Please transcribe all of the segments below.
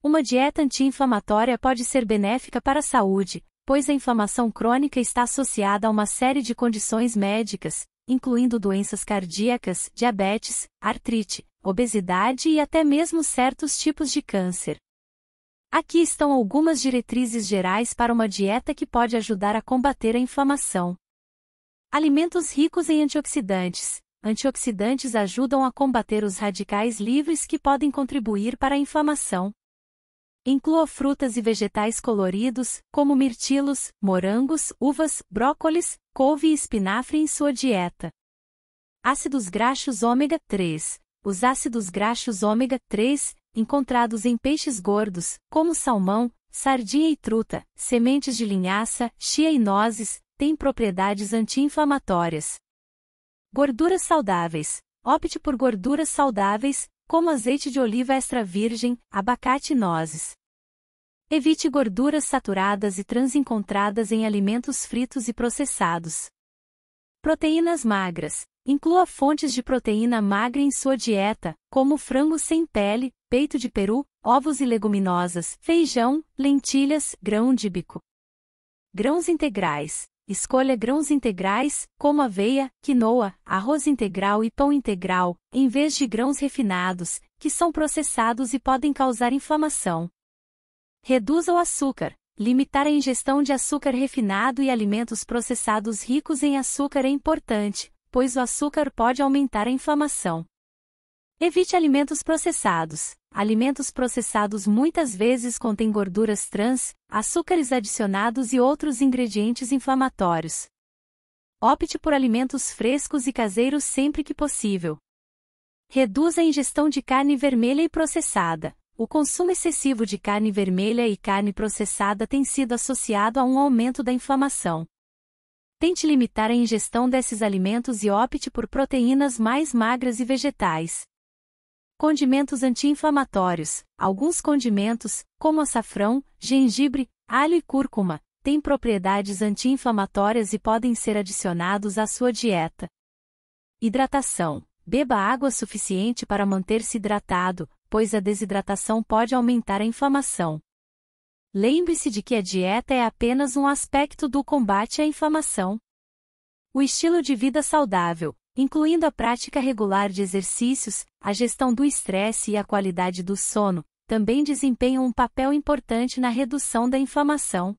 Uma dieta anti-inflamatória pode ser benéfica para a saúde, pois a inflamação crônica está associada a uma série de condições médicas, incluindo doenças cardíacas, diabetes, artrite, obesidade e até mesmo certos tipos de câncer. Aqui estão algumas diretrizes gerais para uma dieta que pode ajudar a combater a inflamação. Alimentos ricos em antioxidantes. Antioxidantes ajudam a combater os radicais livres que podem contribuir para a inflamação. Inclua frutas e vegetais coloridos, como mirtilos, morangos, uvas, brócolis, couve e espinafre em sua dieta. Ácidos graxos ômega 3. Os ácidos graxos ômega 3, encontrados em peixes gordos, como salmão, sardinha e truta, sementes de linhaça, chia e nozes, têm propriedades anti-inflamatórias. Gorduras saudáveis. Opte por gorduras saudáveis, como azeite de oliva extra virgem, abacate e nozes. Evite gorduras saturadas e trans encontradas em alimentos fritos e processados. Proteínas magras. Inclua fontes de proteína magra em sua dieta, como frango sem pele, peito de peru, ovos e leguminosas, feijão, lentilhas, grão de bico. Grãos integrais. Escolha grãos integrais, como aveia, quinoa, arroz integral e pão integral, em vez de grãos refinados, que são processados e podem causar inflamação. Reduz o açúcar. Limitar a ingestão de açúcar refinado e alimentos processados ricos em açúcar é importante, pois o açúcar pode aumentar a inflamação. Evite alimentos processados. Alimentos processados muitas vezes contêm gorduras trans, açúcares adicionados e outros ingredientes inflamatórios. Opte por alimentos frescos e caseiros sempre que possível. Reduz a ingestão de carne vermelha e processada. O consumo excessivo de carne vermelha e carne processada tem sido associado a um aumento da inflamação. Tente limitar a ingestão desses alimentos e opte por proteínas mais magras e vegetais. Condimentos anti-inflamatórios: Alguns condimentos, como açafrão, gengibre, alho e cúrcuma, têm propriedades anti-inflamatórias e podem ser adicionados à sua dieta. Hidratação: Beba água suficiente para manter-se hidratado, pois a desidratação pode aumentar a inflamação. Lembre-se de que a dieta é apenas um aspecto do combate à inflamação. O estilo de vida saudável, incluindo a prática regular de exercícios, a gestão do estresse e a qualidade do sono, também desempenham um papel importante na redução da inflamação.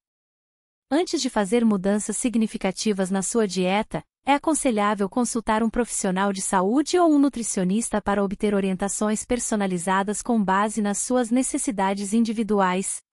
Antes de fazer mudanças significativas na sua dieta, é aconselhável consultar um profissional de saúde ou um nutricionista para obter orientações personalizadas com base nas suas necessidades individuais,